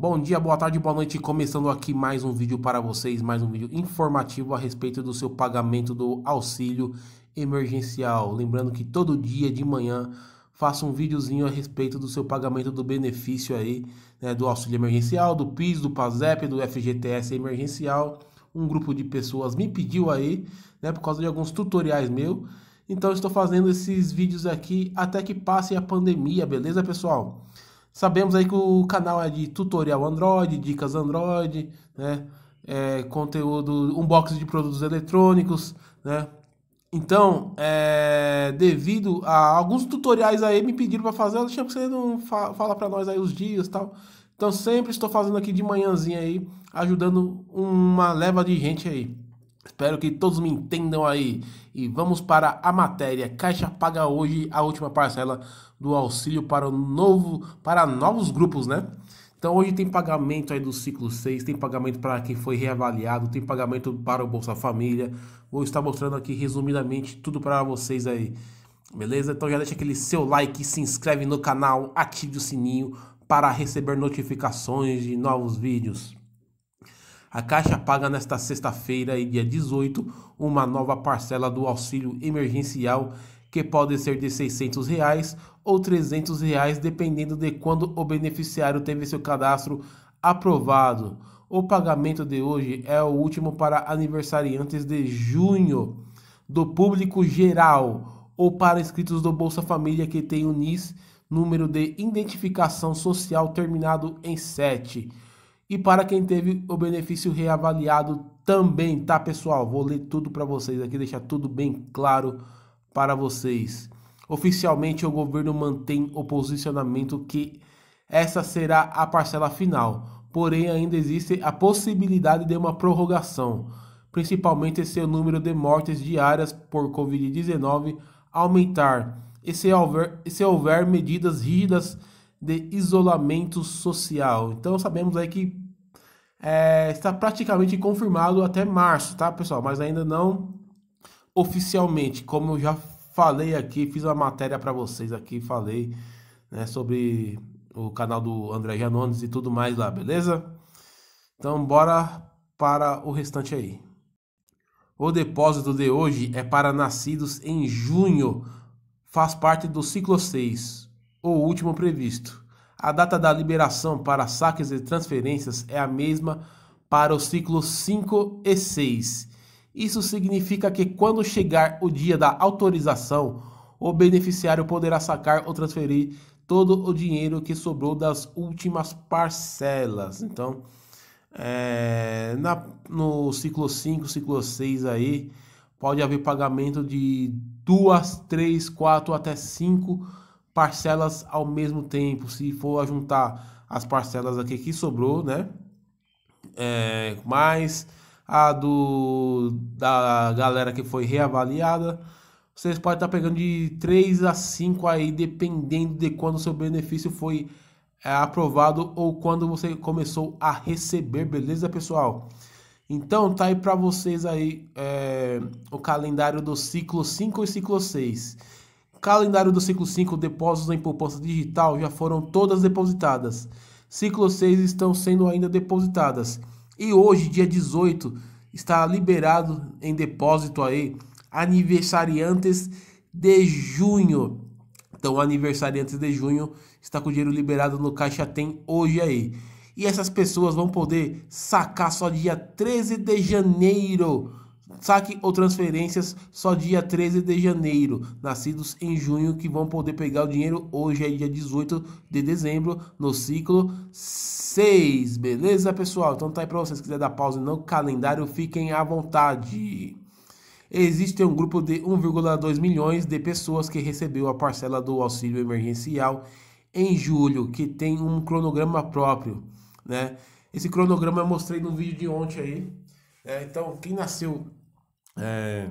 Bom dia, boa tarde, boa noite. Começando aqui mais um vídeo para vocês, mais um vídeo informativo a respeito do seu pagamento do auxílio emergencial. Lembrando que todo dia de manhã faço um videozinho a respeito do seu pagamento do benefício aí, né, do auxílio emergencial, do PIS, do PASEP, do FGTS emergencial. Um grupo de pessoas me pediu aí, né, por causa de alguns tutoriais meu. Então estou fazendo esses vídeos aqui até que passe a pandemia, beleza, pessoal? Sabemos aí que o canal é de tutorial Android, dicas Android, né? É, conteúdo, unboxing de produtos eletrônicos, né? Então, é, devido a alguns tutoriais aí me pediram para fazer, deixa você não fa fala para nós aí os dias tal. Então sempre estou fazendo aqui de manhãzinha aí, ajudando uma leva de gente aí. Espero que todos me entendam aí. E vamos para a matéria. Caixa paga hoje a última parcela do auxílio para o novo para novos grupos, né? Então hoje tem pagamento aí do ciclo 6, tem pagamento para quem foi reavaliado, tem pagamento para o Bolsa Família. Vou estar mostrando aqui resumidamente tudo para vocês aí. Beleza? Então já deixa aquele seu like, se inscreve no canal, ative o sininho para receber notificações de novos vídeos. A Caixa paga nesta sexta-feira, dia 18, uma nova parcela do auxílio emergencial que pode ser de R$ 600 reais ou R$ 300, reais, dependendo de quando o beneficiário teve seu cadastro aprovado. O pagamento de hoje é o último para aniversariantes de junho do público geral ou para inscritos do Bolsa Família que tem o NIS, número de identificação social terminado em 7. E para quem teve o benefício reavaliado também, tá, pessoal? Vou ler tudo para vocês aqui, deixar tudo bem claro para vocês. Oficialmente, o governo mantém o posicionamento que essa será a parcela final, porém, ainda existe a possibilidade de uma prorrogação, principalmente se o número de mortes diárias por Covid-19 aumentar e se houver, e se houver medidas rígidas de isolamento social. Então sabemos aí que é, está praticamente confirmado até março, tá, pessoal? Mas ainda não oficialmente, como eu já falei aqui, fiz uma matéria para vocês aqui, falei né, sobre o canal do André Janones e tudo mais lá, beleza? Então bora para o restante aí. O depósito de hoje é para nascidos em junho, faz parte do ciclo 6 ou último previsto. A data da liberação para saques e transferências é a mesma para os ciclos 5 e 6. Isso significa que quando chegar o dia da autorização, o beneficiário poderá sacar ou transferir todo o dinheiro que sobrou das últimas parcelas. Então, é, na, no ciclo 5, ciclo 6 aí, pode haver pagamento de duas, três, quatro até cinco parcelas ao mesmo tempo. Se for juntar as parcelas aqui que sobrou, né? É, mais a do da galera que foi reavaliada, vocês podem estar pegando de 3 a 5 aí, dependendo de quando seu benefício foi é, aprovado ou quando você começou a receber, beleza, pessoal? Então, tá aí para vocês aí é, o calendário do ciclo 5 e ciclo 6. Calendário do ciclo 5, depósitos em poupança digital já foram todas depositadas. Ciclo 6 estão sendo ainda depositadas. E hoje, dia 18, está liberado em depósito aí aniversariantes de junho. Então, aniversariantes de junho está com o dinheiro liberado no Caixa Tem hoje aí. E essas pessoas vão poder sacar só dia 13 de janeiro saque ou transferências só dia 13 de janeiro, nascidos em junho que vão poder pegar o dinheiro hoje é dia 18 de dezembro no ciclo 6, beleza pessoal? Então tá aí para vocês, se quiser dar pausa no calendário, fiquem à vontade. Existe um grupo de 1,2 milhões de pessoas que recebeu a parcela do auxílio emergencial em julho, que tem um cronograma próprio, né? Esse cronograma eu mostrei no vídeo de ontem aí. É, então, quem nasceu é,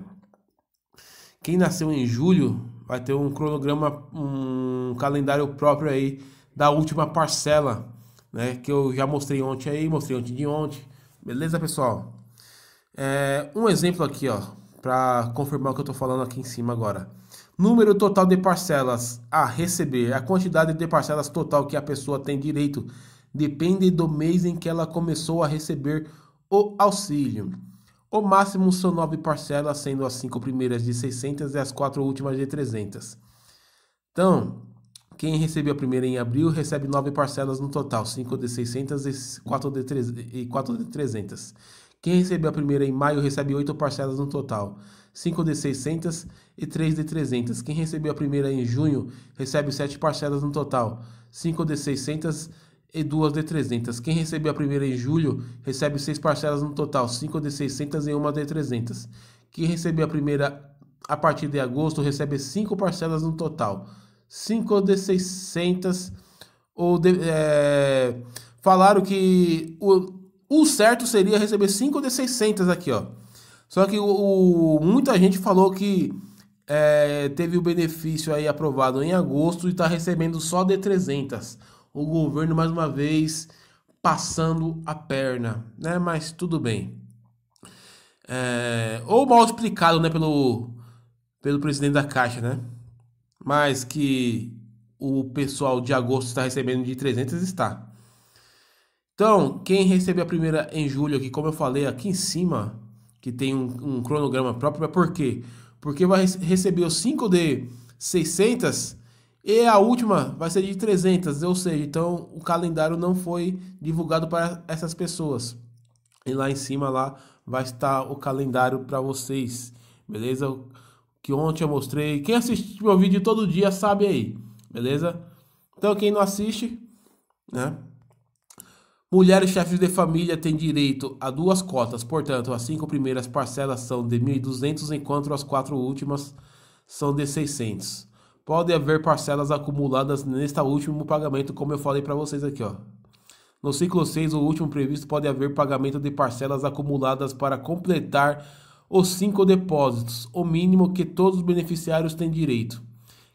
quem nasceu em julho vai ter um cronograma, um calendário próprio aí da última parcela, né? Que eu já mostrei ontem aí, mostrei ontem de ontem. Beleza, pessoal? É, um exemplo aqui, ó, para confirmar o que eu tô falando aqui em cima agora. Número total de parcelas a receber. A quantidade de parcelas total que a pessoa tem direito depende do mês em que ela começou a receber o auxílio. O máximo são nove parcelas, sendo as cinco primeiras de 600 e as quatro últimas de 300. Então, quem recebeu a primeira em abril recebe nove parcelas no total, cinco de 600 e quatro de, 3, e 4 de 300. Quem recebeu a primeira em maio recebe oito parcelas no total, cinco de 600 e três de 300. Quem recebeu a primeira em junho recebe sete parcelas no total, cinco de 600 e duas de 300. Quem recebeu a primeira em julho recebe seis parcelas no total, cinco de 600 e uma de 300. Quem recebeu a primeira a partir de agosto recebe cinco parcelas no total, cinco de 600 ou de, é, falaram que o, o certo seria receber cinco de 600 aqui, ó. Só que o, o muita gente falou que é, teve o benefício aí aprovado em agosto e está recebendo só de 300 o governo mais uma vez passando a perna, né? Mas tudo bem. É, ou mal explicado, né, pelo, pelo presidente da Caixa, né? Mas que o pessoal de agosto está recebendo de 300 está. Então, quem recebeu a primeira em julho aqui, como eu falei aqui em cima, que tem um, um cronograma próprio, é por quê? Porque vai receber os 5 de 600 e a última vai ser de 300, ou seja, então o calendário não foi divulgado para essas pessoas. E lá em cima lá vai estar o calendário para vocês, beleza? Que ontem eu mostrei. Quem assiste meu vídeo todo dia sabe aí, beleza? Então quem não assiste, né? Mulheres chefes de família têm direito a duas cotas, portanto, as cinco primeiras parcelas são de 1.200, enquanto as quatro últimas são de 600. Pode haver parcelas acumuladas neste último pagamento, como eu falei para vocês aqui, ó. No ciclo 6, o último previsto, pode haver pagamento de parcelas acumuladas para completar os cinco depósitos, o mínimo que todos os beneficiários têm direito.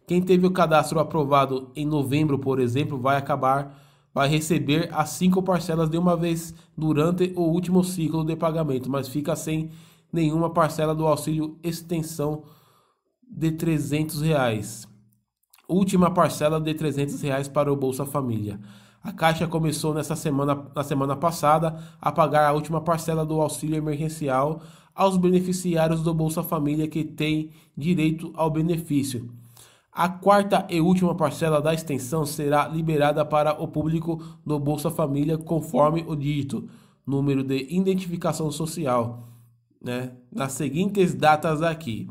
Quem teve o cadastro aprovado em novembro, por exemplo, vai acabar vai receber as cinco parcelas de uma vez durante o último ciclo de pagamento, mas fica sem nenhuma parcela do auxílio extensão de 300 reais última parcela de 300 reais para o Bolsa Família. A Caixa começou nessa semana, na semana passada a pagar a última parcela do auxílio emergencial aos beneficiários do Bolsa Família que têm direito ao benefício. A quarta e última parcela da extensão será liberada para o público do Bolsa Família conforme o dito número de identificação social, né? Nas seguintes datas aqui.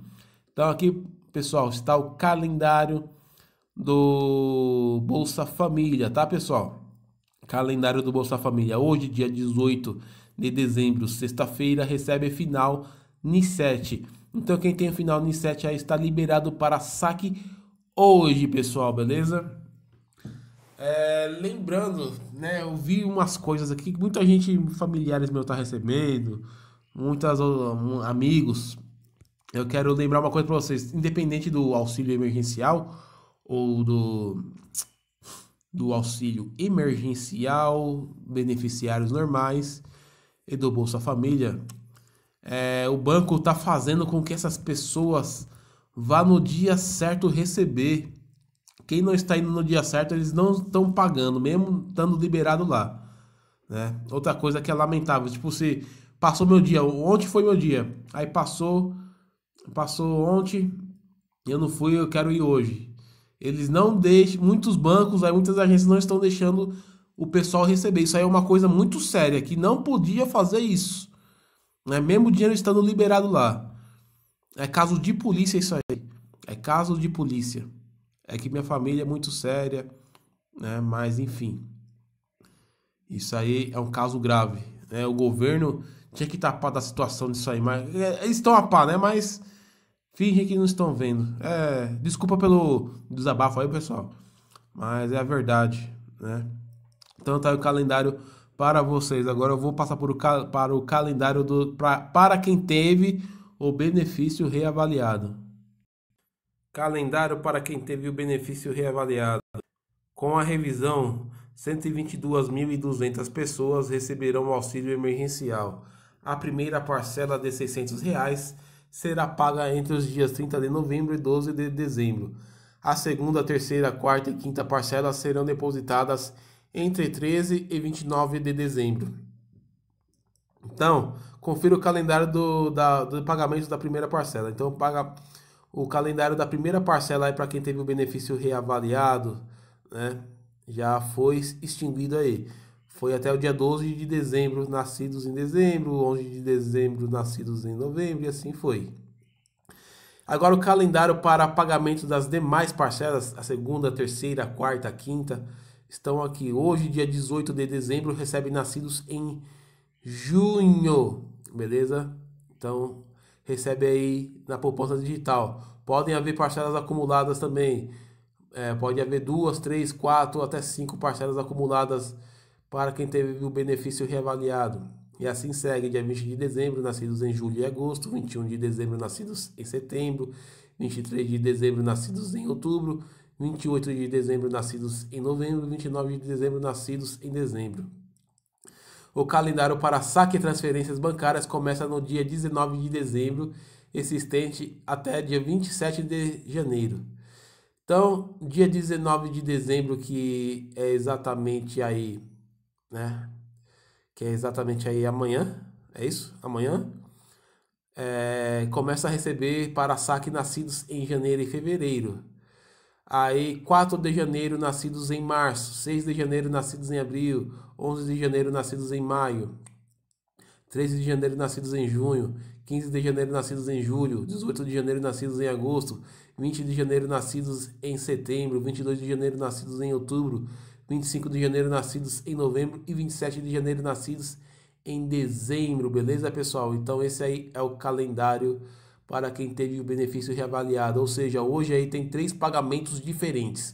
Então aqui, pessoal, está o calendário do Bolsa Família, tá, pessoal? Calendário do Bolsa Família. Hoje, dia 18 de dezembro, sexta-feira, recebe final NI7. Então, quem tem o final NI7 aí está liberado para saque hoje, pessoal, beleza? É, lembrando, né, eu vi umas coisas aqui que muita gente, familiares meu, tá recebendo, muitas amigos. Eu quero lembrar uma coisa para vocês, independente do auxílio emergencial, ou do, do auxílio emergencial, beneficiários normais e do Bolsa Família, é, o banco está fazendo com que essas pessoas vá no dia certo receber. Quem não está indo no dia certo, eles não estão pagando, mesmo estando liberado lá. Né? Outra coisa que é lamentável, tipo, se passou meu dia, ontem foi meu dia, aí passou, passou ontem, eu não fui, eu quero ir hoje. Eles não deixam, muitos bancos, aí muitas agências não estão deixando o pessoal receber. Isso aí é uma coisa muito séria, que não podia fazer isso. Né? Mesmo o dinheiro estando liberado lá. É caso de polícia isso aí. É caso de polícia. É que minha família é muito séria, né? Mas enfim. Isso aí é um caso grave. Né? O governo tinha que tapar da situação disso aí, mas. É, eles estão a par, né? Mas Fingem que não estão vendo. É, desculpa pelo desabafo aí, pessoal. Mas é a verdade, né? Então tá aí o calendário para vocês. Agora eu vou passar por o cal, para o calendário do, pra, para quem teve o benefício reavaliado. Calendário para quem teve o benefício reavaliado. Com a revisão, 122.200 pessoas receberão o auxílio emergencial. A primeira parcela de R$ 600 reais será paga entre os dias 30 de novembro e 12 de dezembro. A segunda, terceira, quarta e quinta parcelas serão depositadas entre 13 e 29 de dezembro. Então, confira o calendário do, da, do pagamento da primeira parcela. Então, paga o calendário da primeira parcela aí para quem teve o benefício reavaliado, né? Já foi extinguido aí. Foi até o dia 12 de dezembro, nascidos em dezembro, 11 de dezembro, nascidos em novembro, e assim foi. Agora, o calendário para pagamento das demais parcelas, a segunda, a terceira, a quarta, a quinta, estão aqui. Hoje, dia 18 de dezembro, recebe nascidos em junho, beleza? Então, recebe aí na proposta digital. Podem haver parcelas acumuladas também. É, pode haver duas, três, quatro, até cinco parcelas acumuladas para quem teve o benefício reavaliado. E assim segue, dia 20 de dezembro, nascidos em julho e agosto, 21 de dezembro, nascidos em setembro, 23 de dezembro, nascidos em outubro, 28 de dezembro, nascidos em novembro, 29 de dezembro, nascidos em dezembro. O calendário para saque e transferências bancárias começa no dia 19 de dezembro, existente até dia 27 de janeiro. Então, dia 19 de dezembro, que é exatamente aí né? Que é exatamente aí amanhã, é isso? Amanhã. É, começa a receber para saque nascidos em janeiro e fevereiro. Aí 4 de janeiro nascidos em março, 6 de janeiro nascidos em abril, 11 de janeiro nascidos em maio, 13 de janeiro nascidos em junho, 15 de janeiro nascidos em julho, 18 de janeiro nascidos em agosto, 20 de janeiro nascidos em setembro, 22 de janeiro nascidos em outubro, 25 de janeiro nascidos em novembro e 27 de janeiro nascidos em dezembro, beleza, pessoal? Então esse aí é o calendário para quem teve o benefício reavaliado, ou seja, hoje aí tem três pagamentos diferentes.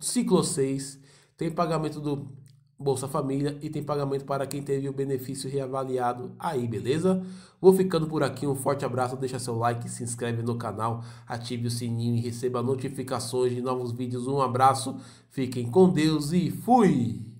Ciclo 6, tem pagamento do Bolsa Família e tem pagamento para quem teve o benefício reavaliado aí, beleza? Vou ficando por aqui, um forte abraço, deixa seu like, se inscreve no canal, ative o sininho e receba notificações de novos vídeos. Um abraço, fiquem com Deus e fui!